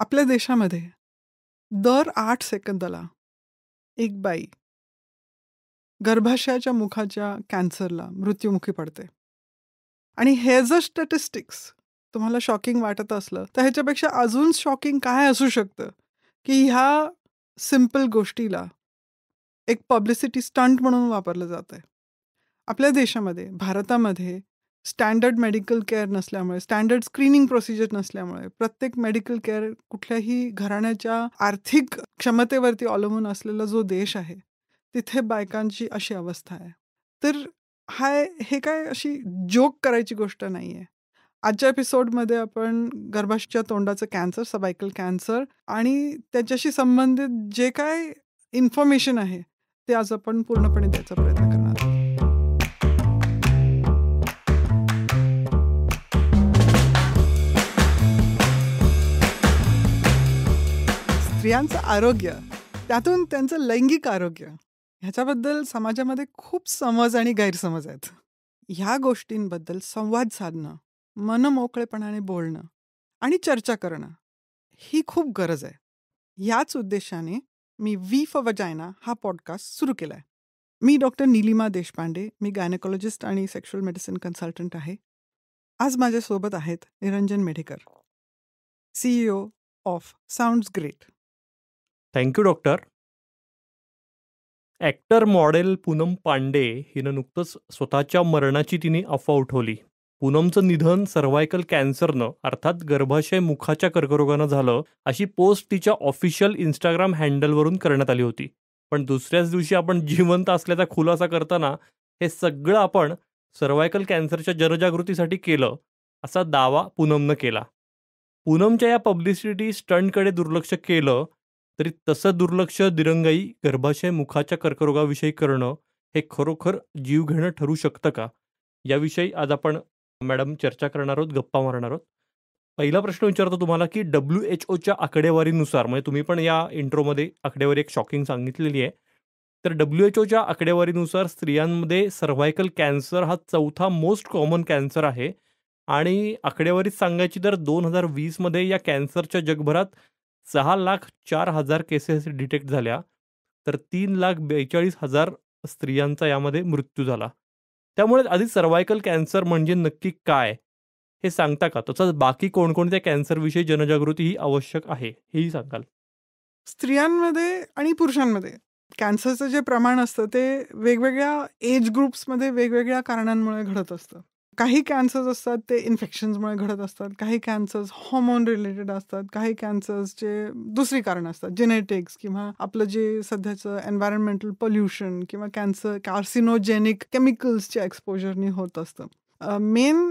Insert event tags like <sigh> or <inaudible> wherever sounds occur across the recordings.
आपल्या देशामध्ये दर आठ सेकंदाला एक बाई गर्भाशयाच्या मुखाच्या कॅन्सरला मृत्युमुखी पडते आणि हे जर स्टॅटिस्टिक्स तुम्हाला शॉकिंग वाटत असलं तर ह्याच्यापेक्षा अजून शॉकिंग काय असू शकतं की ह्या सिम्पल गोष्टीला एक पब्लिसिटी स्टंट म्हणून वापरलं जातं आहे आपल्या देशामध्ये भारतामध्ये स्टँडर्ड मेडिकल केअर नसल्यामुळे स्टँडर्ड स्क्रीनिंग प्रोसिजर नसल्यामुळे प्रत्येक मेडिकल केअर कुठल्याही घराण्याच्या आर्थिक क्षमतेवरती अवलंबून असलेला जो देश आहे तिथे बायकांची अशी अवस्था आहे तर हाय हे काय अशी जोक करायची गोष्ट नाही आहे आजच्या एपिसोडमध्ये आपण गर्भाशयाच्या तोंडाचं कॅन्सर सबायकल कॅन्सर आणि त्याच्याशी संबंधित जे काय इन्फॉर्मेशन आहे ते आज आपण पूर्णपणे द्यायचा प्रयत्न करणार स्त्रियांचं आरोग्य त्यातून त्यांचं लैंगिक आरोग्य ह्याच्याबद्दल समाजामध्ये खूप समज आणि गैरसमज आहेत ह्या गोष्टींबद्दल संवाद साधणं मोकळेपणाने बोलणं आणि चर्चा करणं ही खूप गरज आहे याच उद्देशाने मी वी फॉर वजायना हा पॉडकास्ट सुरू केला आहे मी डॉक्टर निलिमा देशपांडे मी गायनेकॉलॉजिस्ट आणि सेक्शुअल मेडिसिन कन्सल्टंट आहे आज माझ्यासोबत आहेत Niranjan Medhekar CEO of sounds great thank you doctor actor model Poonam Pandey हिनं नुकतंच स्वतःच्या मरणाची तिने अफवा उठवली पूनमचं निधन सर्वायकल कॅन्सरनं अर्थात गर्भाशय मुखाच्या कर्करोगानं झालं अशी पोस्ट तिच्या ऑफिशियल इंस्टाग्राम हँडलवरून करण्यात आली होती पण दुसऱ्याच दिवशी आपण जिवंत असल्याचा खुलासा करताना हे सगळं आपण सर्व्हायकल कॅन्सरच्या जनजागृतीसाठी केलं असा दावा पूनमनं केला पूनमच्या या पब्लिसिटी स्टंटकडे दुर्लक्ष केलं तरी तसं दुर्लक्ष दिरंगाई गर्भाशय मुखाच्या कर्करोगाविषयी करणं हे खरोखर जीव घेणं ठरू शकतं का याविषयी आज आपण मॅडम चर्चा करणार आहोत गप्पा मारणार आहोत पहिला प्रश्न विचारतो तुम्हाला की डब्ल्यू एच ओच्या आकडेवारीनुसार म्हणजे तुम्ही पण या इंट्रोमध्ये आकडेवारी एक शॉकिंग सांगितलेली आहे तर डब्ल्यू एच ओच्या आकडेवारीनुसार स्त्रियांमध्ये सर्व्हायकल कॅन्सर हा चौथा मोस्ट कॉमन कॅन्सर आहे आणि आकडेवारीत सांगायची तर दोन हजार वीसमध्ये या कॅन्सरच्या जगभरात सहा लाख चार हजार केसेस डिटेक्ट झाल्या तर तीन लाख बेचाळीस हजार स्त्रियांचा यामध्ये मृत्यू झाला त्यामुळे आधी सर्वायकल कॅन्सर म्हणजे नक्की काय हे सांगता का तसंच बाकी कोणकोणत्या कॅन्सरविषयी जनजागृती ही आवश्यक आहे हेही सांगाल स्त्रियांमध्ये आणि पुरुषांमध्ये कॅन्सरचं जे प्रमाण असतं ते वेगवेगळ्या एज ग्रुप्समध्ये वेगवेगळ्या कारणांमुळे घडत असतं काही कॅन्सर्स असतात ते इन्फेक्शन्समुळे घडत असतात काही कॅन्सर्स हॉर्मोन रिलेटेड असतात काही कॅन्सर्सचे दुसरी कारण असतात जेनेटिक्स किंवा आपलं जे सध्याचं एन्व्हायरमेंटल पोल्युशन किंवा कॅन्सर कार्सिनोजेनिक केमिकल्सच्या एक्सपोजरनी होत असतं मेन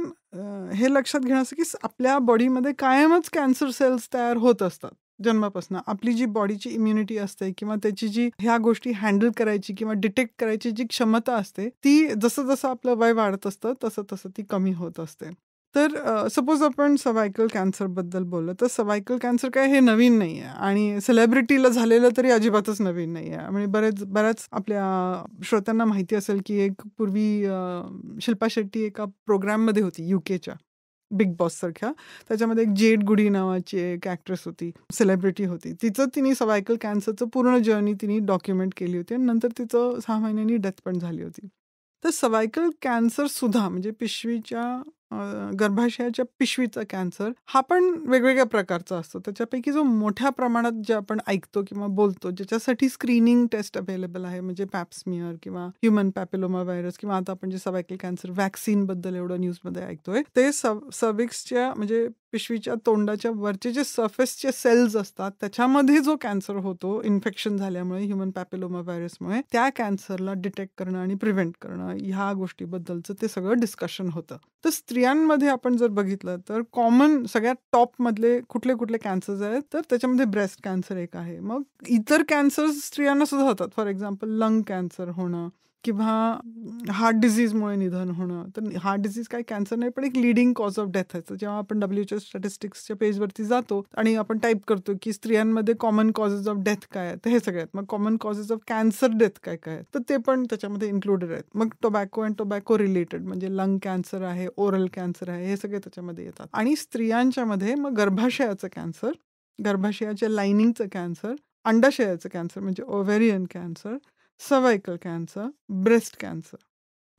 हे लक्षात घेण्याचं की आपल्या बॉडीमध्ये कायमच कॅन्सर सेल्स तयार होत असतात जन्मापासून आपली जी बॉडीची इम्युनिटी असते किंवा त्याची जी ह्या गोष्टी हँडल करायची किंवा डिटेक्ट करायची जी क्षमता असते ती जसं जसं आपलं वय वाढत असतं तसं तसं ती कमी होत असते तर सपोज आपण कॅन्सर कॅन्सरबद्दल बोललो तर सवायकल कॅन्सर काय हे नवीन नाही आहे आणि सेलिब्रिटीला झालेलं तरी अजिबातच नवीन नाही आहे म्हणजे बरेच बऱ्याच आपल्या श्रोत्यांना माहिती असेल की एक पूर्वी शिल्पा शेट्टी एका प्रोग्राममध्ये होती युकेच्या बिग बॉस सारख्या त्याच्यामध्ये एक जेड गुडी नावाची एक ॲक्ट्रेस होती सेलिब्रिटी होती तिचं तिने सवायकल कॅन्सरचं पूर्ण जर्नी तिने डॉक्युमेंट केली होती आणि नंतर तिचं सहा महिन्यांनी डेथ पण झाली होती तर कॅन्सर सुद्धा म्हणजे पिशवीच्या गर्भाशयाच्या पिशवीचा कॅन्सर हा पण वेगवेगळ्या प्रकारचा असतो त्याच्यापैकी जो मोठ्या प्रमाणात जे आपण ऐकतो किंवा बोलतो ज्याच्यासाठी स्क्रीनिंग टेस्ट अवेलेबल आहे म्हणजे पॅप्समियर किंवा ह्युमन पॅपिलोमा व्हायरस किंवा आता आपण जे सवायकल कॅन्सर बद्दल एवढं न्यूजमध्ये ऐकतोय ते सर्विक्सच्या म्हणजे पिशवीच्या तोंडाच्या वरचे जे सर्फेसचे सेल्स असतात त्याच्यामध्ये जो कॅन्सर होतो इन्फेक्शन झाल्यामुळे ह्युमन पॅपिलोमा व्हायरसमुळे त्या कॅन्सरला डिटेक्ट करणं आणि प्रिव्हेंट करणं ह्या गोष्टीबद्दलचं ते सगळं डिस्कशन होतं तर स्त्री स्त्रियांमध्ये आपण जर बघितलं तर कॉमन सगळ्यात टॉप मधले कुठले कुठले कॅन्सर्स आहेत तर त्याच्यामध्ये ब्रेस्ट कॅन्सर एक आहे मग इतर कॅन्सर स्त्रियांना सुद्धा होतात फॉर एक्झाम्पल लंग कॅन्सर होणं किंवा हार्ट डिझीजमुळे निधन होणं तर हार्ट डिझीज काय कॅन्सर नाही पण एक लिडिंग कॉज ऑफ डेथ आहे जेव्हा आपण डब्ल्यूचे स्टॅटिस्टिक्सच्या पेजवरती जातो आणि आपण टाईप करतो की स्त्रियांमध्ये कॉमन कॉजेस ऑफ डेथ काय आहेत हे आहेत मग common causes of cancer death काय काय आहेत तर ते पण त्याच्यामध्ये इन्क्लुडेड आहेत मग टोबॅको अँड टोबॅको रिलेटेड म्हणजे लंग कॅन्सर आहे ओरल कॅन्सर आहे हे सगळे त्याच्यामध्ये येतात आणि स्त्रियांच्यामध्ये मग गर्भाशयाचं कॅन्सर गर्भाशयाच्या लाइनिंगचं कॅन्सर अंडाशयाचं कॅन्सर म्हणजे ovarian cancer cervical cancer breast cancer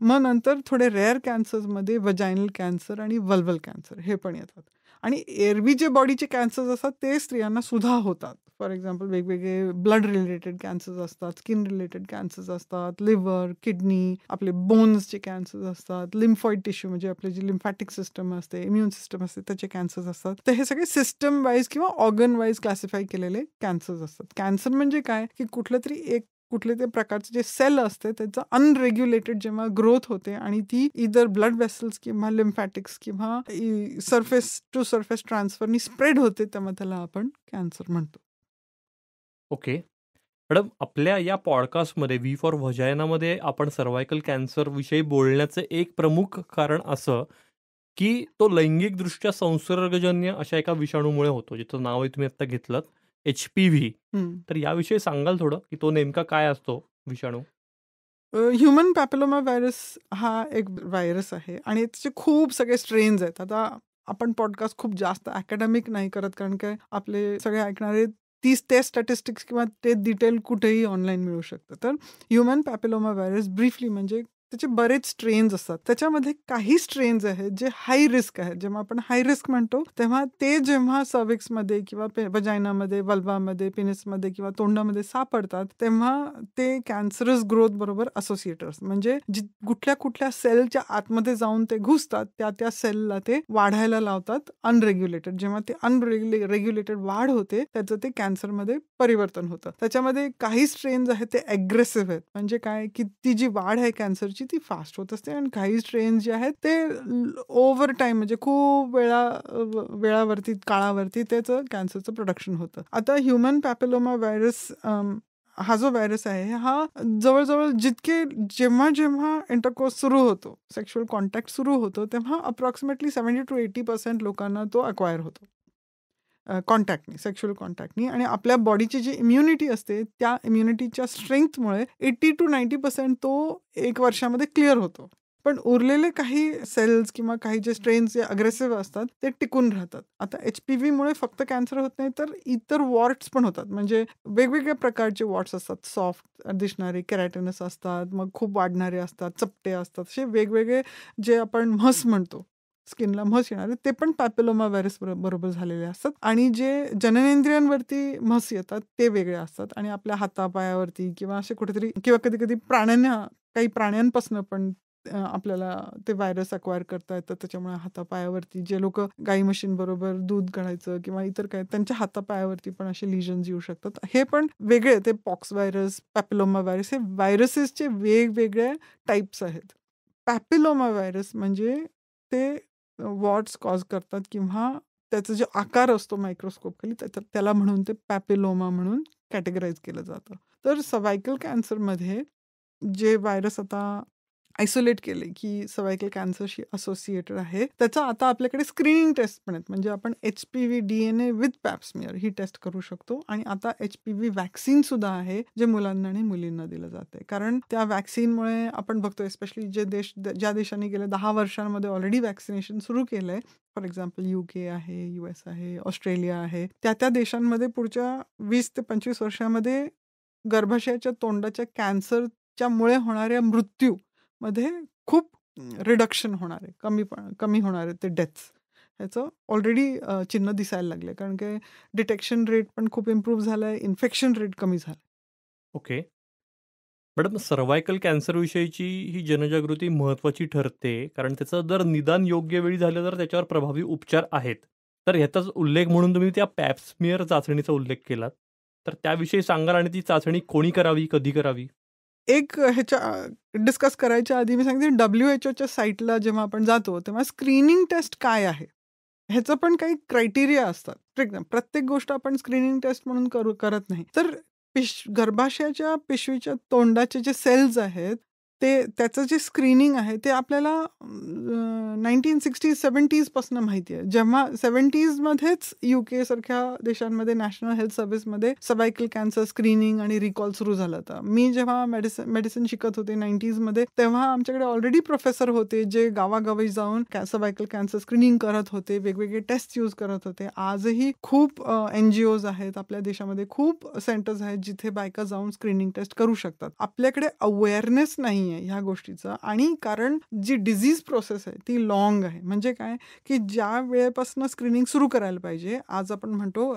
मग नंतर थोडे रेअर कॅन्सर्समध्ये वजायनल कॅन्सर आणि वल्वल कॅन्सर हे पण येतात आणि एरवी जे बॉडीचे कॅन्सर्स असतात ते स्त्रियांना सुद्धा होतात फॉर एक्झाम्पल वेगवेगळे ब्लड रिलेटेड कॅन्सर्स असतात स्किन रिलेटेड कॅन्सर्स असतात लिव्हर किडनी आपले बोन्सचे कॅन्सर्स असतात लिम्फॉइड टिश्यू म्हणजे आपले जे लिम्फॅटिक सिस्टम असते इम्युन सिस्टम असते त्याचे कॅन्सर्स असतात तर हे सगळे सिस्टम वाईज किंवा ऑर्गन वाईज क्लासिफाय केलेले कॅन्सर्स असतात कॅन्सर म्हणजे काय की कुठलं तरी एक कुठले ते प्रकारचे जे सेल असते त्याचं अनरेग्युलेटेड जेव्हा ग्रोथ होते आणि ती इतर ब्लड वेसल्स किंवा लिम्फॅटिक्स किंवा सरफेस टू सरफेस ट्रान्सफरनी स्प्रेड होते तेव्हा त्याला आपण कॅन्सर म्हणतो ओके मॅडम आपल्या या पॉडकास्टमध्ये वी फॉर व्हजायनामध्ये आपण सर्वायकल कॅन्सरविषयी बोलण्याचं एक प्रमुख कारण असं की तो लैंगिकदृष्ट्या संसर्गजन्य अशा एका विषाणूमुळे होतो ज्याचं नाव तुम्ही आत्ता घेतलं एच पी व्ही तर याविषयी सांगाल थोडं की तो नेमका काय असतो विषाणू ह्युमन पॅपिलोमा व्हायरस हा एक व्हायरस आहे आणि त्याचे खूप सगळे स्ट्रेन्स आहेत आता आपण पॉडकास्ट खूप जास्त अकॅडमिक नाही करत कारण काय आपले सगळे ऐकणारे तीच ते स्टॅटिस्टिक्स किंवा ते डिटेल कुठेही ऑनलाईन मिळू शकतं तर ह्युमन पॅपिलोमा व्हायरस ब्रीफली म्हणजे त्याचे बरेच स्ट्रेन्स असतात त्याच्यामध्ये काही स्ट्रेन्स आहेत जे हाय रिस्क आहेत जेव्हा आपण हाय रिस्क म्हणतो तेव्हा ते जेव्हा सर्विक्समध्ये किंवा बजायनामध्ये वल्वामध्ये पिनिसमध्ये किंवा तोंडामध्ये सापडतात तेव्हा ते कॅन्सरस ग्रोथ बरोबर असोसिएटर्स म्हणजे कुठल्या कुठल्या सेलच्या आतमध्ये जाऊन ते घुसतात त्या त्या सेलला ते वाढायला लावतात अनरेग्युलेटेड जेव्हा ते अनरेग्युलेटेड वाढ होते त्याचं ते कॅन्सरमध्ये परिवर्तन होतं त्याच्यामध्ये काही स्ट्रेन्स आहेत ते अग्रेसिव्ह आहेत म्हणजे काय की ती जी वाढ आहे कॅन्सरची जी ती फास्ट होत असते आणि काही ट्रेन जे आहेत ते ओव्हर टाईम म्हणजे खूप वेळा वेळावरती काळावरती त्याचं कॅन्सरचं प्रोडक्शन होतं आता ह्युमन पॅपिलोमा व्हायरस हा जो व्हायरस आहे हा जवळजवळ जितके जेव्हा जेव्हा इंटरकोर्स सुरू होतो सेक्शुअल कॉन्टॅक्ट सुरू होतो तेव्हा approximately seventy to eighty percent लोकांना तो अक्वायर होतो कॉन्टॅक्टनी सेक्शुअल कॉन्टॅक्टनी आणि आपल्या बॉडीची जी इम्युनिटी असते त्या इम्युनिटीच्या स्ट्रेंथमुळे एट्टी टू नाईन्टी पर्सेंट तो एक वर्षामध्ये क्लिअर होतो पण उरलेले काही सेल्स किंवा काही जे स्ट्रेन्स जे अग्रेसिव्ह असतात ते टिकून राहतात आता एच पी व्हीमुळे फक्त कॅन्सर होत नाही तर इतर वॉर्ड्स पण होतात म्हणजे वेगवेगळ्या प्रकारचे वॉर्ड्स असतात सॉफ्ट दिसणारे कॅरॅटेनस असतात मग खूप वाढणारे असतात चपटे असतात असे वेगवेगळे जे आपण म्हस म्हणतो स्किनला म्हस येणारे ते पण पॅपिलोमा व्हायरस बरोबर झालेले असतात आणि जे जननेंद्रियांवरती म्हस येतात ते वेगळे असतात आणि आपल्या हातापायावरती किंवा असे कुठेतरी किंवा कधी कधी प्राण्यांना काही प्राण्यांपासून पण आपल्याला ते व्हायरस अक्वायर करता येतं त्याच्यामुळे हातापायावरती जे लोक गाई बरोबर दूध काढायचं किंवा इतर काय त्यांच्या हातापायावरती पण असे लिजन्स येऊ शकतात हे पण वेगळे ते पॉक्स व्हायरस पॅपिलोमा व्हायरस हे व्हायरसेसचे वेगवेगळ्या टाईप्स आहेत पॅपिलोमा व्हायरस म्हणजे ते वॉट्स कॉज करतात किंवा त्याचा जो आकार असतो मायक्रोस्कोप खाली त्याला म्हणून ते पॅपिलोमा म्हणून कॅटेगराईज केलं जातं तर सवायकल कॅन्सरमध्ये जे व्हायरस आता आयसोलेट केले की सर्वायकल कॅन्सरशी असोसिएटेड आहे त्याचा आता आपल्याकडे स्क्रीनिंग टेस्ट पण आहेत म्हणजे आपण H P V D N A with pap smear ही टेस्ट करू शकतो आणि आता एच पी व्ही वॅक्सिन सुद्धा आहे जे मुलांना आणि मुलींना दिलं जाते कारण त्या वॅक्सिनमुळे आपण बघतो स्पेशली जे देश ज्या देशांनी गेल्या दहा वर्षांमध्ये ऑलरेडी वॅक्सिनेशन सुरू केलं आहे फॉर एक्झाम्पल यू के आहे यू एस आहे ऑस्ट्रेलिया आहे त्या त्या देशांमध्ये पुढच्या वीस ते पंचवीस वर्षामध्ये गर्भाशयाच्या तोंडाच्या कॅन्सरच्यामुळे होणाऱ्या मृत्यू मध्ये खूप रिडक्शन होणार आहे कमी कमी होणार आहे ते डेथ ह्याचं ऑलरेडी चिन्ह दिसायला लागले कारण की डिटेक्शन रेट पण खूप इम्प्रूव्ह झाला आहे इन्फेक्शन रेट कमी झाला ओके मॅडम सर्वायकल विषयीची ही जनजागृती महत्वाची ठरते कारण त्याचं जर निदान योग्य वेळी झालं तर त्याच्यावर प्रभावी उपचार आहेत तर ह्याचाच उल्लेख म्हणून तुम्ही त्या पॅप्समिअर चाचणीचा उल्लेख केलात तर त्याविषयी सांगाल आणि ती चाचणी कोणी करावी कधी करावी एक ह्याच्या डिस्कस करायच्या आधी मी सांगते डब्ल्यू एच ओच्या साईटला जेव्हा आपण जातो तेव्हा स्क्रीनिंग टेस्ट काय आहे ह्याचं पण काही क्रायटेरिया असतात प्रत्येक गोष्ट आपण स्क्रीनिंग टेस्ट म्हणून करू करत नाही तर पिश गर्भाशयाच्या पिशवीच्या तोंडाचे जे सेल्स आहेत ते त्याचं जे स्क्रीनिंग आहे ते आपल्याला नाईन्टीन सिक्स्टीज सेवन्टीजपासून माहिती आहे जेव्हा सेवन्टीजमध्येच यू के सारख्या देशांमध्ये नॅशनल हेल्थ सर्व्हिसमध्ये सर्वायकल कॅन्सर स्क्रीनिंग आणि रिकॉल सुरू झाला होता मी जेव्हा मेडिसिन मेडिसिन शिकत होते नाईन्टीजमध्ये तेव्हा आमच्याकडे ऑलरेडी प्रोफेसर होते जे गावागावी जाऊन सर्वायकल कॅन्सर स्क्रीनिंग करत होते वेगवेगळे टेस्ट यूज करत होते आजही खूप एन जी ओज आहेत आपल्या देशामध्ये खूप सेंटर्स आहेत जिथे बायका जाऊन स्क्रीनिंग टेस्ट करू शकतात आपल्याकडे अवेअरनेस नाही आहे ह्या गोष्टीचं आणि कारण जी डिझीज प्रोसेस आहे ती लॉंग आहे म्हणजे काय की ज्या वेळेपासून स्क्रीनिंग सुरू करायला पाहिजे आज आपण म्हणतो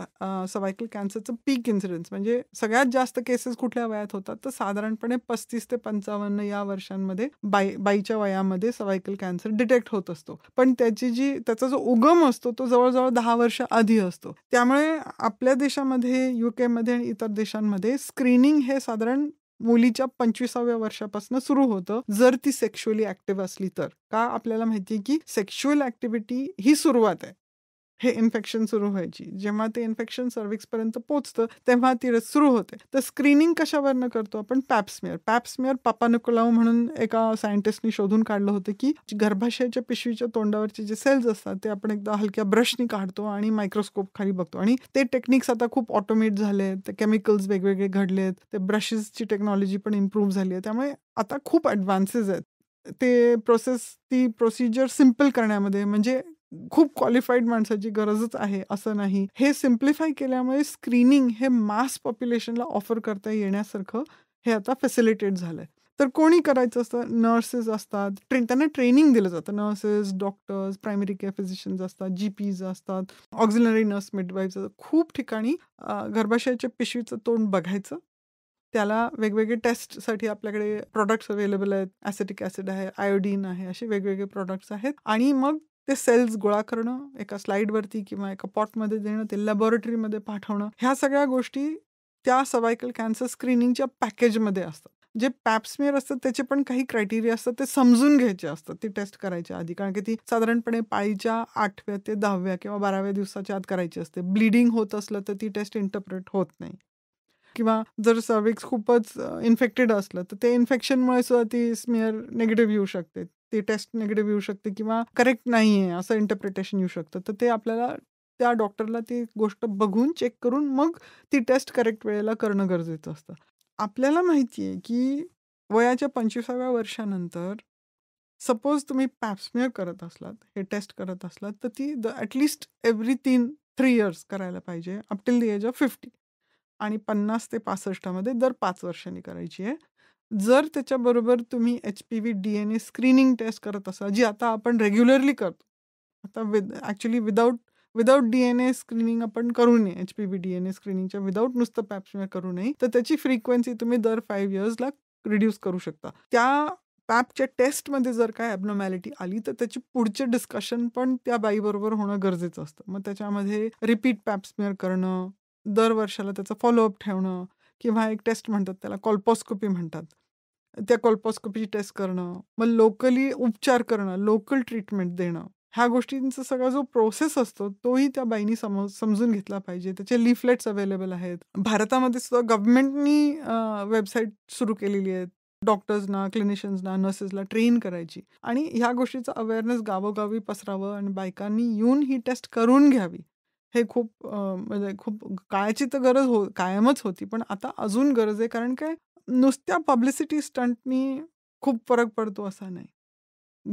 सवायकल कॅन्सरचं पीक इन्सिडन्स म्हणजे सगळ्यात जास्त केसेस कुठल्या वयात होतात तर साधारणपणे पस्तीस ते पंचावन्न या वर्षांमध्ये बाई बाईच्या वयामध्ये सवायकल कॅन्सर डिटेक्ट होत असतो पण त्याची जी त्याचा जो उगम असतो तो जवळजवळ दहा वर्ष आधी असतो त्यामुळे आपल्या देशामध्ये युकेमध्ये आणि इतर देशांमध्ये स्क्रीनिंग हे साधारण मुलीच्या पंचवीसाव्या वर्षापासून सुरू होतं जर ती सेक्शुअली ऍक्टिव्ह असली तर का आपल्याला माहितीये की सेक्शुअल ऍक्टिव्हिटी ही सुरुवात आहे हे इन्फेक्शन सुरू व्हायची जेव्हा ते इन्फेक्शन सर्विक्सपर्यंत पोहोचतं तेव्हा ती रस सुरू होते तर स्क्रीनिंग कशावरनं करतो आपण पॅप्समिअर पॅप्समिअर पापानुकुलाव म्हणून एका सायंटिस्टनी शोधून काढलं होतं की गर्भाशयाच्या पिशवीच्या तोंडावरचे जे सेल्स असतात ते आपण एकदा हलक्या ब्रशनी काढतो आणि मायक्रोस्कोप खाली बघतो आणि ते टेक्निक्स आता खूप ऑटोमेट झाले ते केमिकल्स वेगवेगळे घडलेत ते ब्रशेसची टेक्नॉलॉजी पण इम्प्रूव्ह झाली आहे त्यामुळे आता खूप ॲडव्हान्सेस आहेत ते प्रोसेस ती प्रोसिजर सिम्पल करण्यामध्ये म्हणजे खूप क्वालिफाईड माणसाची गरजच आहे असं नाही हे सिम्प्लिफाय केल्यामुळे स्क्रीनिंग हे मास पॉप्युलेशनला ऑफर करता येण्यासारखं हे आता फॅसिलिटेट झालंय तर कोणी करायचं असतं नर्सेस असतात ट्रेन त्यांना ट्रेनिंग दिलं जातं nurses doctors primary care physicians असतात जी पीज असतात ऑक्झिलरी नर्स मिडवाईफ खूप ठिकाणी गर्भाशयाच्या पिशवीचं तोंड बघायचं त्याला वेगवेगळे टेस्टसाठी आपल्याकडे प्रॉडक्ट्स अवेलेबल आहेत ॲसिटिक ॲसिड आहे आयोडीन आहे असे वेगवेगळे प्रॉडक्ट्स आहेत आणि मग ते सेल्स गोळा करणं एका स्लाइडवरती किंवा एका पॉटमध्ये देणं ते लॅबोरेटरीमध्ये पाठवणं ह्या सगळ्या गोष्टी त्या सर्वायकल कॅन्सर स्क्रीनिंगच्या पॅकेजमध्ये असतात जे पॅप्समेअर असतात त्याचे पण काही क्रायटेरिया असतात ते समजून घ्यायचे असतात ती टेस्ट करायच्या आधी कारण की ती साधारणपणे पाळीच्या आठव्या ते दहाव्या किंवा बाराव्या दिवसाच्या आत करायची असते ब्लिडिंग होत असलं तर ती टेस्ट इंटरप्रेट होत नाही किंवा जर सर्विक्स खूपच इन्फेक्टेड असलं तर ते इन्फेक्शनमुळे सुद्धा ती स्मिअर निगेटिव्ह येऊ शकते ती टेस्ट निगेटिव्ह येऊ शकते किंवा करेक्ट नाही आहे असं इंटरप्रिटेशन येऊ शकतं तर ते आपल्याला त्या डॉक्टरला ती गोष्ट बघून चेक करून मग ती टेस्ट करेक्ट वेळेला करणं गरजेचं असतं आपल्याला माहिती आहे की वयाच्या पंचवीसाव्या वर्षानंतर सपोज तुम्ही पॅप्समेअर करत असलात हे टेस्ट करत असलात तर ती द ॲटलिस्ट एव्हरी तीन थ्री इयर्स करायला पाहिजे up till the age of fifty आणि पन्नास ते पासष्टमध्ये दर पाच वर्षांनी करायची आहे जर त्याच्याबरोबर तुम्ही H P V D N A screening test करत असाल जी आता आपण रेग्युलरली करतो आता with actually without without D N A screening आपण करू नये H P V D N A स्क्रीनिंगच्या विदाऊट नुसतं पॅपस्मिअर करू नये तर त्याची फ्रिक्वेन्सी तुम्ही दर फाईव्ह इयर्सला रिड्यूस करू शकता त्या पॅपच्या टेस्टमध्ये जर काय ॲबनॉमॅलिटी आली तर त्याची पुढचे डिस्कशन पण त्या बाईबरोबर होणं गरजेचं असतं मग त्याच्यामध्ये रिपीट पॅपस्मिअर करणं दर वर्षाला त्याचा फॉलोअप ठेवणं किंवा एक टेस्ट म्हणतात त्याला कॉल्पॉस्कोपी म्हणतात त्या कॉल्पॉस्कोपीची टेस्ट करणं मग लोकली उपचार करणं लोकल ट्रीटमेंट देणं ह्या गोष्टींचा सगळा जो प्रोसेस असतो तोही त्या बाईनी सम समजून घेतला पाहिजे त्याचे लिफलेट्स अवेलेबल आहेत भारतामध्ये सुद्धा गव्हर्नमेंटनी वेबसाईट सुरू केलेली आहेत डॉक्टर्सना क्लिनिशियन्सना नर्सेसला ट्रेन करायची आणि ह्या गोष्टीचा अवेअरनेस गावोगावी पसरावं आणि बायकांनी येऊन ही टेस्ट करून घ्यावी हे खूप म्हणजे खूप काळाची तर गरज हो कायमच होती पण आता अजून गरज आहे कारण काय नुसत्या पब्लिसिटी स्टंटनी खूप फरक पडतो असा नाही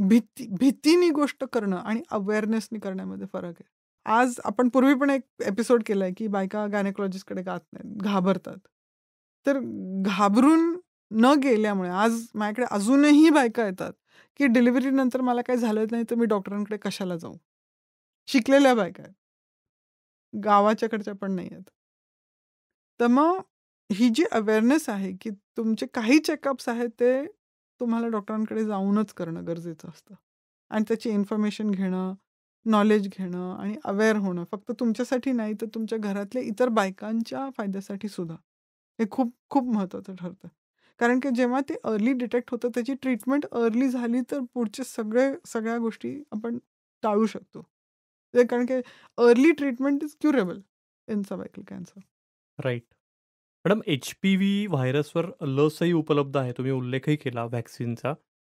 भीती भीतीनी गोष्ट करणं आणि अवेअरनेसनी करण्यामध्ये फरक आहे आज आपण पूर्वी पण एक एपिसोड केलाय की बायका गायनेकोलॉजिस्टकडे गात नाहीत घाबरतात तर घाबरून न गेल्यामुळे आज माझ्याकडे अजूनही बायका येतात की डिलिव्हरीनंतर मला काही झालं नाही तर मी डॉक्टरांकडे कशाला जाऊ शिकलेल्या बायका आहेत गावाच्याकडच्या पण नाही आहेत तर मग ही जी अवेअरनेस आहे की तुमचे काही चेकअप्स आहेत ते तुम्हाला डॉक्टरांकडे जाऊनच करणं गरजेचं असतं आणि त्याची इन्फॉर्मेशन घेणं नॉलेज घेणं आणि अवेअर होणं फक्त तुमच्यासाठी नाही तर तुमच्या घरातल्या इतर बायकांच्या फायद्यासाठी सुद्धा हे खूप खूप महत्वाचं ठरतं कारण की जेव्हा ते अर्ली डिटेक्ट होतं त्याची ट्रीटमेंट अर्ली झाली तर पुढचे सगळे सगळ्या गोष्टी आपण टाळू शकतो कारण की early treatment is curable in cervical cancer right madam H P V व्हायरसवर लसही उपलब्ध आहे तुम्ही उल्लेखही केला व्हॅक्सिनचा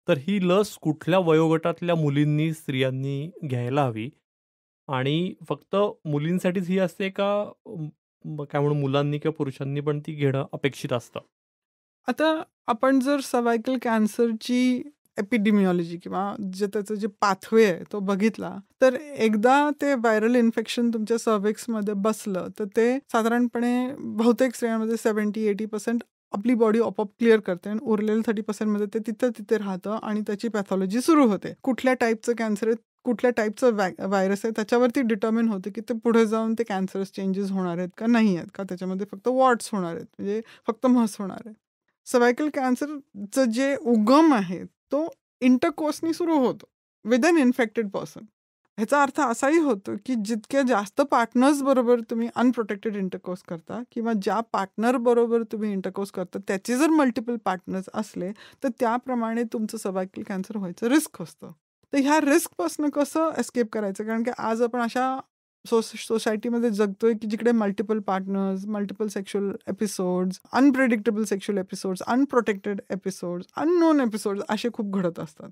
तर ही लस कुठल्या वयोगटातल्या मुलींनी स्त्रियांनी घ्यायला हवी आणि फक्त मुलींसाठीच ही असते का काय म्हणून मुलांनी किंवा पुरुषांनी पण ती घेणं अपेक्षित असतं आता आपण जर सर्वायकल कॅन्सरची एपिडिमिओलॉजी किंवा जे त्याचं जे पाथवे आहे तो बघितला तर एकदा ते व्हायरल इन्फेक्शन तुमच्या सर्विक्समध्ये बसलं तर ते साधारणपणे बहुतेक स्त्रियांमध्ये सेवन्टी एटी पर्सेंट आपली बॉडी ऑपअप क्लिअर करते आणि उरलेलं थर्टी पर्सेंटमध्ये ते तिथं तिथे राहतं आणि त्याची पॅथॉलॉजी सुरू होते कुठल्या टाईपचं कॅन्सर आहे कुठल्या टाईपचं व्हायरस आहे त्याच्यावरती डिटर्मिन होते की ते पुढे जाऊन ते कॅन्सरस चेंजेस होणार आहेत का नाही आहेत का त्याच्यामध्ये फक्त वॉट्स होणार आहेत म्हणजे फक्त म्हस होणार आहे सर्वायकल कॅन्सरचं जे उगम आहे तो इंटरकोर्सनी सुरू होतो विद अन इन्फेक्टेड पर्सन ह्याचा अर्थ असाही होतो की जितक्या जास्त पार्टनर्स बरोबर तुम्ही अनप्रोटेक्टेड इंटरकोर्स करता किंवा ज्या पार्टनर बरोबर तुम्ही इंटरकोर्स करता त्याचे जर मल्टिपल पार्टनर्स असले तर त्याप्रमाणे तुमचं सबायकल कॅन्सर व्हायचं रिस्क असतं तर ह्या रिस्कपासनं कसं एस्केप करायचं कारण की आज आपण अशा सो सोसायटीमध्ये जगतोय की जिकडे multiple partners multiple sexual episodes unpredictable sexual episodes unprotected episodes unknown episodes असे खूप घडत असतात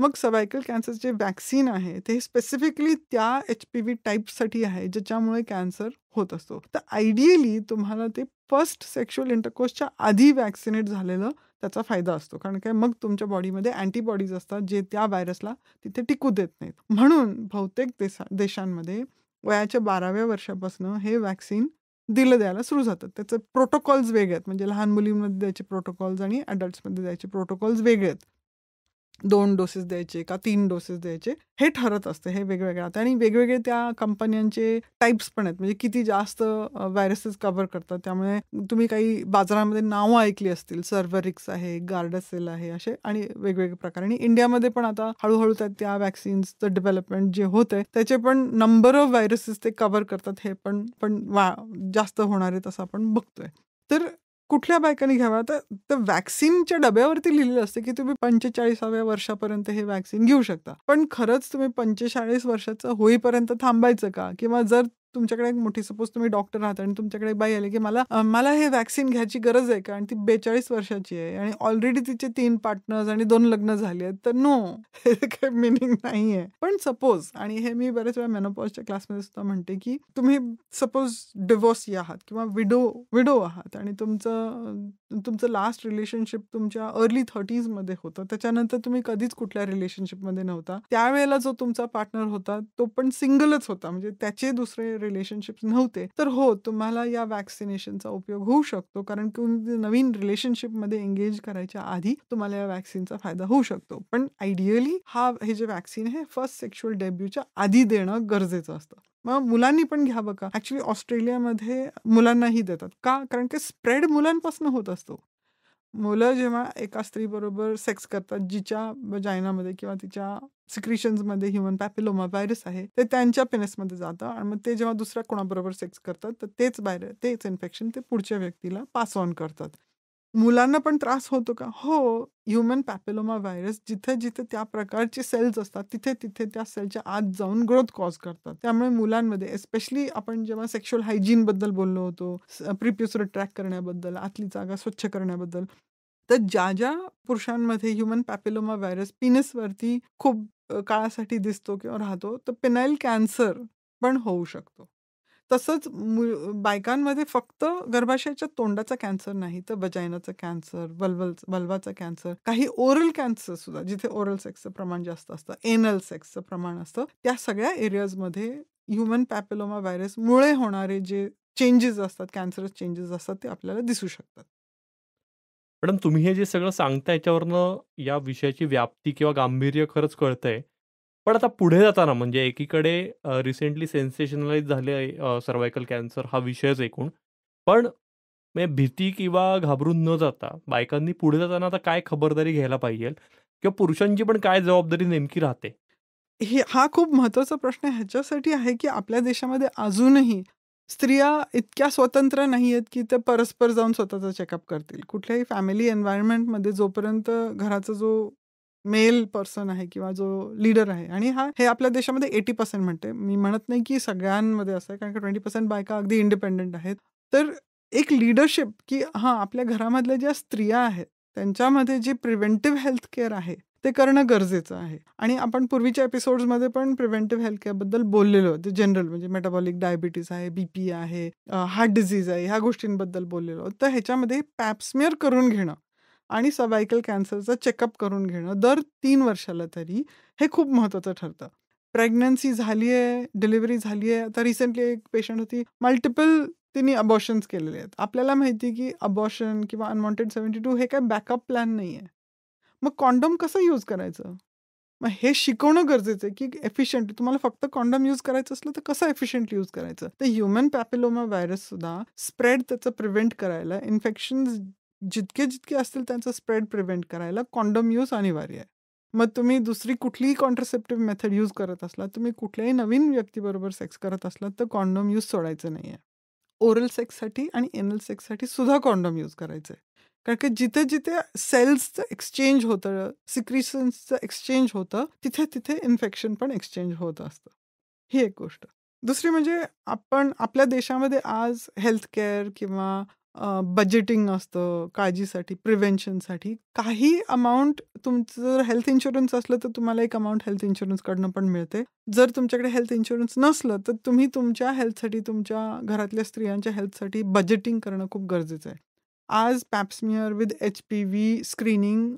मग सर्वायकल कॅन्सरचे वॅक्सिन आहे ते स्पेसिफिकली त्या एच पी व्ही टाईपसाठी आहे ज्याच्यामुळे कॅन्सर होत असतो तर आयडियली तुम्हाला ते फर्स्ट सेक्शुअल इंटरकोर्सच्या आधी वॅक्सिनेट झालेलं त्याचा फायदा असतो कारण काय मग तुमच्या बॉडीमध्ये अँटीबॉडीज असतात जे त्या व्हायरसला तिथे टिकू देत नाहीत म्हणून बहुतेक देशा देशांमध्ये वयाच्या बाराव्या वर्षापासून हे वॅक्सिन दिलं द्यायला सुरू जातात त्याचे प्रोटोकॉल्स वेगळे आहेत म्हणजे लहान मुलींमध्ये द्यायचे प्रोटोकॉल्स आणि अडल्ट्समध्ये द्यायचे प्रोटोकॉल्स वेगळे आहेत दोन डोसेस द्यायचे का तीन डोसेस द्यायचे हे ठरत असते हे वेगवेगळ्या आणि वेगवेगळे त्या कंपन्यांचे टाईप्स पण आहेत म्हणजे किती जास्त व्हायरसेस कव्हर करतात त्यामुळे तुम्ही काही बाजारामध्ये नावं ऐकली असतील सर्वरिक्स आहे गार्डसेल आहे असे आणि वेगवेगळे प्रकार आणि इंडियामध्ये पण आता हळूहळू त्या त्या वॅक्सिन्सचं डेव्हलपमेंट जे होत आहे त्याचे पण नंबर ऑफ व्हायरसेस ते कव्हर करतात हे पण पण वा जास्त होणार आहे तसं आपण बघतोय तर कुठल्या बायकांनी घ्यावा तर वॅक्सिनच्या डब्यावरती लिहिलेलं असते की तुम्ही पंचेचाळीसाव्या वर्षापर्यंत हे वॅक्सिन घेऊ शकता पण खरंच तुम्ही पंचेचाळीस वर्षाचं होईपर्यंत थांबायचं का किंवा जर तुमच्याकडे एक मोठी सपोज तुम्ही डॉक्टर आहात आणि तुमच्याकडे बाई आली की मला मला हे वॅक्सिन घ्यायची गरज आहे का आणि ती बेचाळीस वर्षाची आहे आणि ऑलरेडी तिचे तीन पार्टनर्स आणि दोन लग्न झाली आहेत तर नो <laughs> हे काही मिनिंग नाही आहे पण सपोज आणि हे मी बऱ्याच वेळा मेनोपॉजच्या क्लासमध्ये सुद्धा म्हणते की तुम्ही सपोज डिवोर्स आहात किंवा विडो विडो आहात आणि तुमचं तुमचं लास्ट रिलेशनशिप तुमच्या अर्ली थर्टीजमध्ये होतं त्याच्यानंतर तुम्ही कधीच कुठल्या रिलेशनशिपमध्ये नव्हता त्यावेळेला जो तुमचा पार्टनर होता तो पण सिंगलच होता म्हणजे त्याचे दुसरे रिलेशनशिप नव्हते तर हो तुम्हाला या वॅक्सिनेशनचा उपयोग होऊ शकतो कारण की नवीन मध्ये एंगेज करायच्या आधी तुम्हाला या वॅक्सिनचा फायदा होऊ शकतो पण आयडियली हा हे जे वॅक्सिन आहे फर्स्ट सेक्शुअल डेब्यूच्या आधी देणं गरजेचं असतं मग मुलांनी पण घ्या बघा ऍक्च्युली ऑस्ट्रेलियामध्ये मुलांनाही देतात का कारण की स्प्रेड मुलांपासून होत असतो मुलं जेव्हा एका स्त्रीबरोबर सेक्स करतात जिच्या जायनामध्ये किंवा तिच्या मध्ये ह्युमन पॅपिलोमा व्हायरस आहे ते त्यांच्या पेनेसमध्ये जातं आणि मग ते जेव्हा दुसऱ्या कोणाबरोबर सेक्स करतात तर तेच बाहेर तेच इन्फेक्शन ते पुढच्या व्यक्तीला पास ऑन करतात मुलांना पण त्रास होतो का हो ह्युमन पॅपिलोमा व्हायरस जिथे जिथे त्या प्रकारचे सेल्स असतात तिथे तिथे त्या सेलच्या आत जाऊन ग्रोथ कॉज करतात त्यामुळे मुलांमध्ये एस्पेशली आपण जेव्हा सेक्शुअल हायजीन बद्दल बोललो होतो प्रिप्युसर ट्रॅक करण्याबद्दल आतली जागा स्वच्छ करण्याबद्दल तर ज्या ज्या पुरुषांमध्ये ह्युमन पॅपिलोमा व्हायरस पिनसवरती खूप काळासाठी दिसतो किंवा राहतो तर पिनाईल कॅन्सर पण होऊ शकतो तसंच बायकांमध्ये फक्त गर्भाशयाच्या तोंडाचा कॅन्सर नाही तर बजायनाचा कॅन्सर बल्बल बल्बाचा कॅन्सर काही ओरल कॅन्सर सुद्धा जिथे ओरल सेक्सचं प्रमाण जास्त असतं एनल सेक्सचं प्रमाण असतं त्या सगळ्या एरियाजमध्ये ह्युमन पॅपिलोमा व्हायरसमुळे होणारे जे चेंजेस असतात कॅन्सरस चेंजेस असतात ते आपल्याला दिसू शकतात मॅडम तुम्ही हे जे सगळं सांगता याच्यावरनं या विषयाची व्याप्ती किंवा गांभीर्य खरंच कळतंय पण आता पुढे जाताना म्हणजे एकीकडे रिसेंटली सेन्सेशनलाइज झाले सर्वायकल कॅन्सर हा विषयच एकूण पण म्हणजे भीती किंवा घाबरून न जाता बायकांनी पुढे जाताना आता काय खबरदारी घ्यायला पाहिजे किंवा पुरुषांची पण काय जबाबदारी नेमकी राहते हे हा खूप महत्वाचा प्रश्न ह्याच्यासाठी आहे की आपल्या देशामध्ये अजूनही स्त्रिया इतक्या स्वतंत्र नाही आहेत की ते परस्पर जाऊन स्वतःचा चेकअप करतील कुठल्याही फॅमिली एन्व्हायरमेंटमध्ये जोपर्यंत घराचा जो मेल पर्सन आहे किंवा जो लीडर आहे आणि हा हे आपल्या देशामध्ये एटी पर्सेंट म्हणते मी म्हणत नाही की सगळ्यांमध्ये असं आहे कारण की ट्वेंटी पर्सेंट बायका अगदी इंडिपेंडेंट आहेत तर एक लिडरशिप की हां आपल्या घरामधल्या ज्या स्त्रिया आहेत त्यांच्यामध्ये जी प्रिव्हेंटिव्ह हेल्थ केअर आहे ते करणं गरजेचं आहे आणि आपण पूर्वीच्या एपिसोडमध्ये पण प्रिव्हेंटिव्ह हेल्थ केअरबद्दल बोललेलो ते जनरल म्हणजे मेटाबॉलिक डायबिटीज आहे बीपी आहे हार्ट डिझीज आहे ह्या गोष्टींबद्दल बोललेलो तर ह्याच्यामध्ये पॅप्समिअर करून घेणं आणि सर्वायकल कॅन्सरचा चेकअप करून घेणं दर तीन वर्षाला तरी हे खूप महत्वाचं ठरतं प्रेग्नन्सी झाली आहे डिलिव्हरी झाली आहे आता रिसेंटली एक पेशंट होती मल्टिपल तिने अबॉर्शन्स केलेले आहेत आपल्याला माहिती की अबॉर्शन किंवा अनवॉन्टेड सेव्हन्टी टू हे काय बॅकअप प्लॅन नाही आहे मग कॉन्डम कसं यूज करायचं मग हे शिकवणं गरजेचं आहे की एफिशियंटली तुम्हाला फक्त कॉन्डम यूज करायचं असलं तर कसं एफिशियंट यूज करायचं तर ह्युमन पॅपिलोमा व्हायरस सुद्धा स्प्रेड त्याचं प्रिव्हेंट करायला इन्फेक्शन जितके जितके असतील त्यांचं स्प्रेड प्रिव्हेंट करायला कॉन्डम यूज अनिवार्य आहे मग तुम्ही दुसरी कुठलीही कॉन्ट्रसेप्टिव्ह मेथड यूज करत असला तुम्ही कुठल्याही नवीन व्यक्तीबरोबर सेक्स करत असला तर कॉन्डम यूज सोडायचं नाही आहे ओरल सेक्ससाठी आणि एनल सेक्ससाठी सुद्धा कॉन्डम यूज करायचं आहे कारण की जिथे जिथे सेल्सचं एक्सचेंज होतं सिक्रिशन्सचं एक्सचेंज होतं तिथे तिथे इन्फेक्शन पण एक्सचेंज होत असतं ही एक गोष्ट दुसरी म्हणजे आपण आपल्या देशामध्ये आज हेल्थ केअर किंवा बजेटिंग असतं काळजीसाठी प्रिव्हेन्शनसाठी काही अमाऊंट तुमचं जर हेल्थ इन्शुरन्स असलं तर तुम्हाला एक अमाऊंट हेल्थ इन्शुरन्सकडनं पण मिळते जर तुमच्याकडे हेल्थ इन्शुरन्स नसलं तर तुम्ही तुमच्या हेल्थसाठी तुमच्या घरातल्या स्त्रियांच्या हेल्थसाठी बजेटिंग करणं खूप गरजेचं आहे आज pap smear with H P V screening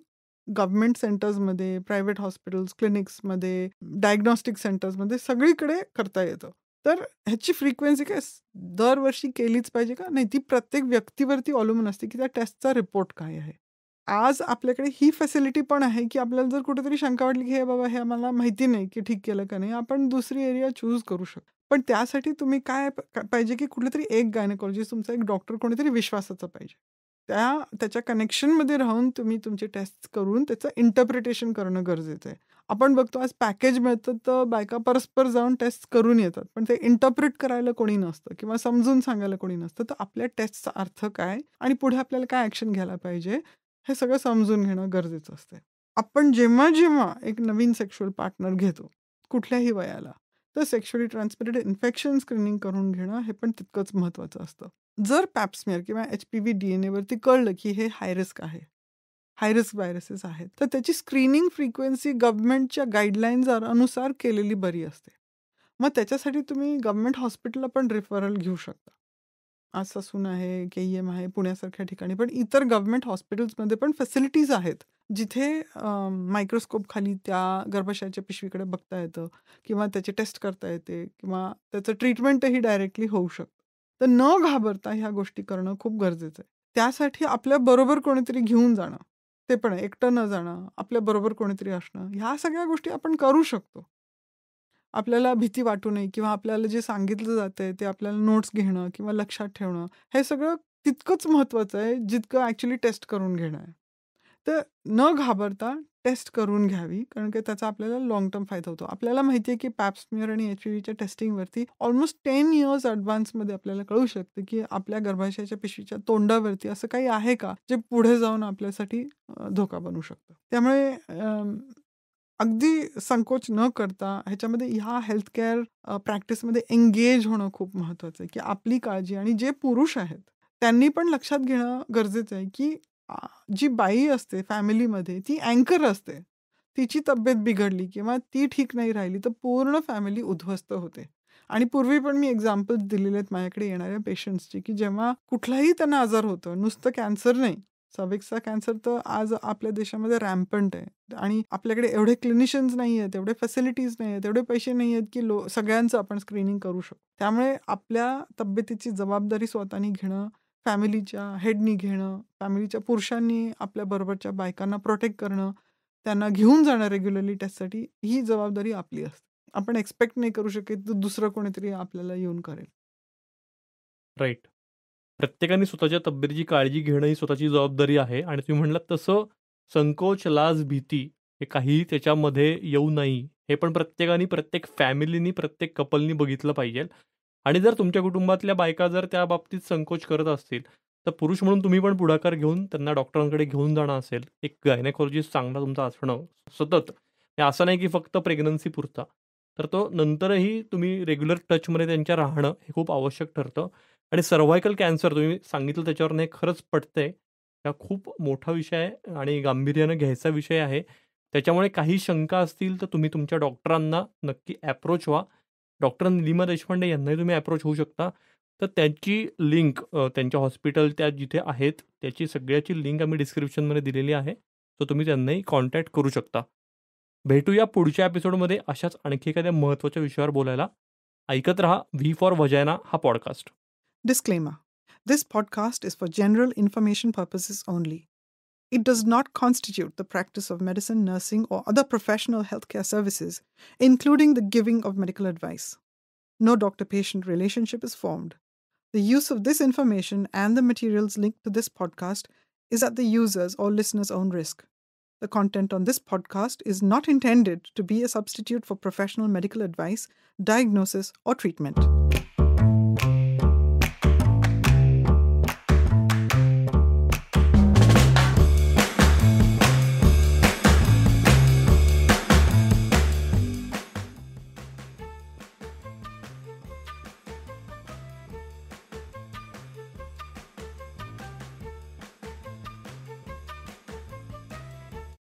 government सेंटर्समध्ये प्रायव्हेट हॉस्पिटल्स क्लिनिक्समध्ये डायग्नॉस्टिक सेंटर्समध्ये सगळीकडे करता येतं तर ह्याची फ्रिक्वेन्सी काय दरवर्षी केलीच पाहिजे का नाही ती प्रत्येक व्यक्तीवरती अवलंबून असते की त्या टेस्टचा रिपोर्ट काय आहे आज आपल्याकडे ही फॅसिलिटी पण आहे की आपल्याला जर कुठेतरी शंका वाटली की हे बाबा हे आम्हाला माहिती नाही की ठीक केलं का नाही आपण दुसरी एरिया चूज करू शकतो पण त्यासाठी तुम्ही काय पाहिजे की कुठलं तरी एक गायनेकॉलॉजिस्ट तुमचा एक डॉक्टर कोणीतरी विश्वासाचा पाहिजे त्या त्याच्या कनेक्शनमध्ये राहून तुम्ही तुमचे टेस्ट करून त्याचं इंटरप्रिटेशन करणं गरजेचं आहे आपण बघतो आज पॅकेज मिळतं तर बायका परस्पर जाऊन टेस्ट करून येतात पण ते इंटरप्रिट करायला कोणी नसतं किंवा समजून सांगायला कोणी नसतं तर आपल्या टेस्टचा अर्थ काय आणि पुढे आपल्याला काय ॲक्शन घ्यायला पाहिजे हे सगळं समजून घेणं गरजेचं असतं आपण जेव्हा जेव्हा एक नवीन सेक्शुअल पार्टनर घेतो कुठल्याही वयाला तर सेक्शुअली ट्रान्समिटेड इन्फेक्शन स्क्रीनिंग करून घेणं हे पण तितकंच महत्त्वाचं असतं जर पॅप्समिअर किंवा H P V D N एवरती कळलं की हे हाय रिस्क आहे हाय रिस्क व्हायरसेस आहेत तर त्याची स्क्रीनिंग फ्रिक्वेन्सी गव्हर्नमेंटच्या गाईडलाईन्स अनुसार केलेली बरी असते मग त्याच्यासाठी तुम्ही गव्हर्मेंट हॉस्पिटलला पण रेफरल घेऊ शकता आज ससून आहे के एम आहे पुण्यासारख्या ठिकाणी पण इतर गव्हर्मेंट हॉस्पिटल्समध्ये पण फॅसिलिटीज आहेत जिथे मायक्रोस्कोप खाली त्या गर्भाशयाच्या पिशवीकडे बघता येतं किंवा त्याचे टेस्ट करता येते किंवा त्याचं ट्रीटमेंटही डायरेक्टली होऊ शकतं तर न घाबरता ह्या गोष्टी करणं खूप गरजेचं आहे त्यासाठी आपल्या बरोबर कोणीतरी घेऊन जाणं ते पण एकटं न जाणं आपल्या बरोबर कोणीतरी असणं ह्या सगळ्या गोष्टी आपण करू शकतो आपल्याला भीती वाटू नये किंवा आपल्याला जे सांगितलं जातं ते आपल्याला नोट्स घेणं किंवा लक्षात ठेवणं हे सगळं तितकंच महत्त्वाचं आहे जितकं ॲक्च्युली टेस्ट करून घेणं आहे तर न घाबरता टेस्ट करून घ्यावी कारण की त्याचा आपल्याला लॉंग टर्म फायदा होतो आपल्याला माहिती आहे की पॅप्समिअर आणि एच व्हीच्या टेस्टिंगवरती ऑलमोस्ट टेन इयर्स ॲडव्हान्समध्ये आपल्याला कळू शकतं की आपल्या गर्भाशयाच्या पिशवीच्या तोंडावरती असं काही आहे का जे पुढे जाऊन आपल्यासाठी धोका बनू शकतं त्यामुळे अगदी संकोच न करता ह्याच्यामध्ये ह्या हेल्थकेअर प्रॅक्टिसमध्ये एंगेज होणं खूप महत्त्वाचं आहे की आपली काळजी आणि जे पुरुष आहेत त्यांनी पण लक्षात घेणं गरजेचं आहे की जी बाई असते फॅमिलीमध्ये ती अँकर असते तिची तब्येत बिघडली किंवा ती ठीक नाही राहिली तर पूर्ण फॅमिली उद्ध्वस्त होते आणि पूर्वी पण मी एक्झाम्पल्स दिलेले आहेत माझ्याकडे येणाऱ्या पेशंट्सची की जेव्हा कुठलाही त्यांना आजार होतो नुसतं कॅन्सर नाही सवेक्सचा कॅन्सर तर आज आपल्या देशामध्ये रॅम्पंट आहे आणि आपल्याकडे एवढे क्लिनिशियन्स नाही आहेत एवढे फॅसिलिटीज नाही आहेत एवढे पैसे नाही आहेत की लो सगळ्यांचं आपण स्क्रीनिंग करू शकतो त्यामुळे आपल्या तब्येतीची जबाबदारी स्वतःनी घेणं फॅमिलीच्या हेडनी घेणं फॅमिलीच्या पुरुषांनी आपल्या बरोबरच्या बायकांना प्रोटेक्ट करणं त्यांना घेऊन जाणं रेग्युलरली त्यासाठी ही जबाबदारी आपली असते आपण एक्सपेक्ट नाही करू शकत दुसरं कोणीतरी आपल्याला येऊन करेल राईट प्रत्येकाने स्वतःच्या तब्येतीची काळजी घेणं ही स्वतःची जबाबदारी आहे आणि तुम्ही म्हणलात तसं संकोच लाज भीती हे काही त्याच्यामध्ये येऊ नाही हे पण प्रत्येकाने प्रत्येक फॅमिलीनी प्रत्येक कपलनी बघितलं पाहिजे आणि जर तुमच्या कुटुंबातल्या बायका जर त्या बाबतीत संकोच करत असतील तर पुरुष म्हणून तुम्ही पण पुढाकार घेऊन त्यांना डॉक्टरांकडे घेऊन जाणं असेल एक गायनेकॉलॉजिस्ट चांगला तुमचा असणं सतत असं नाही की फक्त प्रेग्नन्सी पुरता तर तो नंतरही तुम्ही रेग्युलर टचमध्ये त्यांच्या राहणं हे खूप आवश्यक ठरतं आणि सर्व्हायकल कॅन्सर तुम्ही सांगितलं त्याच्यावर हे खरंच पटतंय हा खूप मोठा विषय आहे आणि गांभीर्यानं घ्यायचा विषय आहे त्याच्यामुळे काही शंका असतील तर तुम्ही तुमच्या डॉक्टरांना नक्की ॲप्रोच व्हा डॉक्टर निलिमा देशपांडे यांनाही तुम्ही अप्रोच होऊ शकता तर त्यांची लिंक त्यांच्या हॉस्पिटल त्या जिथे आहेत त्याची सगळ्याची लिंक आम्ही डिस्क्रिप्शनमध्ये दिलेली आहे सो तुम्ही त्यांनाही कॉन्टॅक्ट करू शकता भेटूया पुढच्या एपिसोडमध्ये अशाच आणखी एखाद्या महत्त्वाच्या विषयावर बोलायला ऐकत रहा व्ही फॉर वजायना हा podcast disclaimer this podcast is for general information purposes only It does not constitute the practice of medicine, nursing, or other professional healthcare services, including the giving of medical advice. No doctor patient relationship is formed. The use of this information and the materials linked to this podcast is at the user's or listener's own risk. The content on this podcast is not intended to be a substitute for professional medical advice, diagnosis, or treatment.